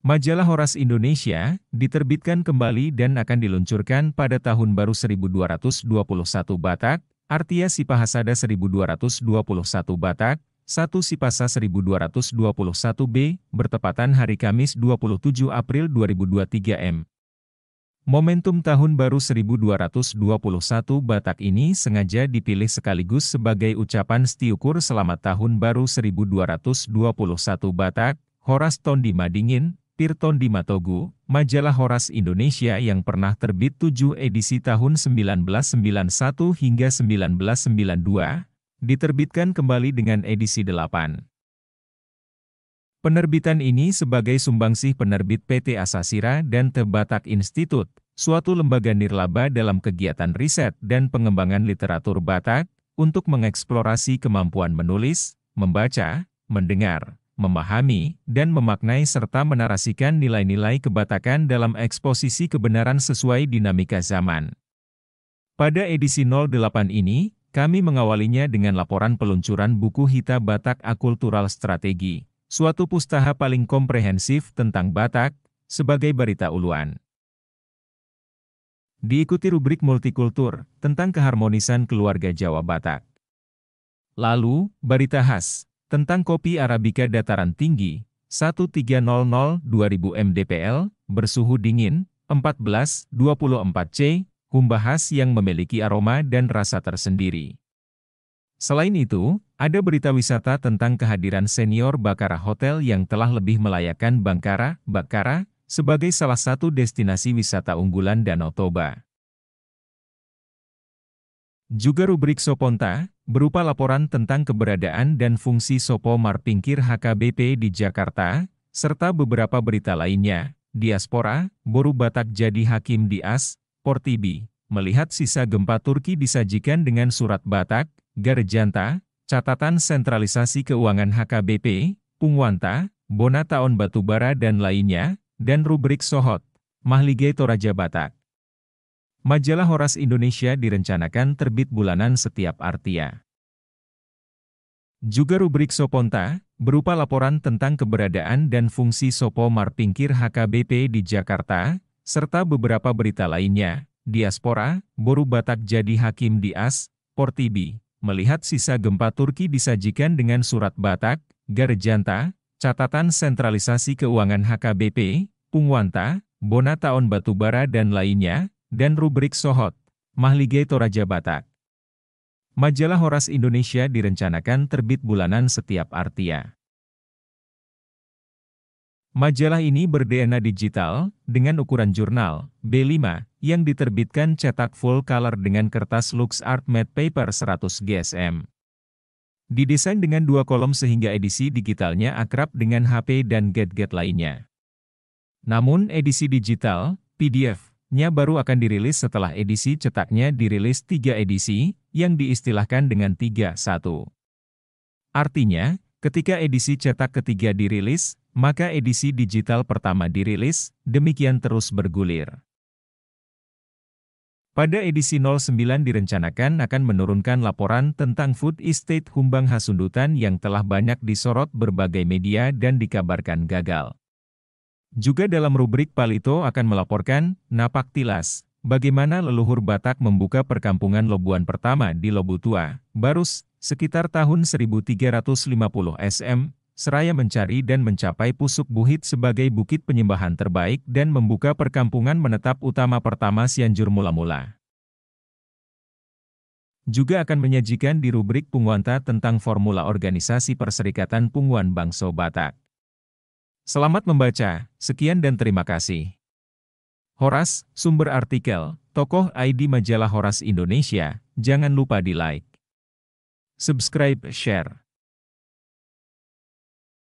Majalah Horas Indonesia diterbitkan kembali dan akan diluncurkan pada tahun baru 1221 Batak, Artia Sipahasada 1221 Batak, 1 Sipasa 1221B, bertepatan hari Kamis 27 April 2023 M. Momentum Tahun Baru 1221 Batak ini sengaja dipilih sekaligus sebagai ucapan setiukur selamat Tahun Baru 1221 Batak, Horas Tondi Madingin, Pirton di Matogu, majalah Horas Indonesia yang pernah terbit tujuh edisi tahun 1991 hingga 1992, diterbitkan kembali dengan edisi delapan. Penerbitan ini sebagai sumbangsih penerbit PT Asasira dan Tebatak Institute, suatu lembaga nirlaba dalam kegiatan riset dan pengembangan literatur Batak, untuk mengeksplorasi kemampuan menulis, membaca, mendengar, memahami, dan memaknai serta menarasikan nilai-nilai kebatakan dalam eksposisi kebenaran sesuai dinamika zaman. Pada edisi 08 ini, kami mengawalinya dengan laporan peluncuran buku Hita Batak Akultural Strategi, suatu pustaha paling komprehensif tentang Batak, sebagai berita uluan. Diikuti rubrik multikultur, tentang keharmonisan keluarga Jawa Batak. Lalu, berita khas, tentang kopi Arabica dataran tinggi 1300-2000 mdpl bersuhu dingin 14 24 c humbahas yang memiliki aroma dan rasa tersendiri. Selain itu, ada berita wisata tentang kehadiran senior Bakara Hotel yang telah lebih melayakan Bangkara, Bakara, sebagai salah satu destinasi wisata unggulan Danau Toba. Juga rubrik Soponta, berupa laporan tentang keberadaan dan fungsi Sopo Marpingkir HKBP di Jakarta, serta beberapa berita lainnya. Diaspora, Boru Batak jadi hakim di AS, Portibi, melihat sisa gempa Turki disajikan dengan surat Batak, Garjanta, catatan sentralisasi keuangan HKBP, Pungwanta, Bona Taon Batubara dan lainnya, dan rubrik Sohot, Mahligai Toraja Batak. Majalah Horas Indonesia direncanakan terbit bulanan setiap artia. Juga rubrik Soponta, berupa laporan tentang keberadaan dan fungsi Sopo Marpingkir HKBP di Jakarta, serta beberapa berita lainnya. Diaspora, Boru Batak jadi hakim di AS, Portibi, melihat sisa gempa Turki disajikan dengan surat Batak, Garjanta, catatan sentralisasi keuangan HKBP, Pungwanta, Bona tahun batubara dan lainnya, dan rubrik Sohot, Mahligai Toraja Batak. Majalah Horas Indonesia direncanakan terbit bulanan setiap artia. Majalah ini berdena digital, dengan ukuran jurnal, B5, yang diterbitkan cetak full color dengan kertas Lux Art Matte Paper 100 GSM. Didesain dengan dua kolom sehingga edisi digitalnya akrab dengan HP dan gadget lainnya. Namun edisi digital, PDF, nya baru akan dirilis setelah edisi cetaknya dirilis tiga edisi, yang diistilahkan dengan tiga satu. Artinya, ketika edisi cetak ketiga dirilis, maka edisi digital pertama dirilis, demikian terus bergulir. Pada edisi 09 direncanakan akan menurunkan laporan tentang food estate Humbang Hasundutan yang telah banyak disorot berbagai media dan dikabarkan gagal. Juga dalam rubrik Palito akan melaporkan, Napak Tilas, bagaimana leluhur Batak membuka perkampungan Lobuan pertama di Lobutua, Barus, sekitar tahun 1350 SM, seraya mencari dan mencapai Pusuk Buhit sebagai bukit penyembahan terbaik dan membuka perkampungan menetap utama pertama Sianjur mula-mula. Juga akan menyajikan di rubrik Punguanta tentang formula organisasi Perserikatan Punguan Bangso Batak. Selamat membaca, sekian dan terima kasih. Horas, sumber artikel, tokoh ID majalah Horas Indonesia, jangan lupa di like, subscribe, share.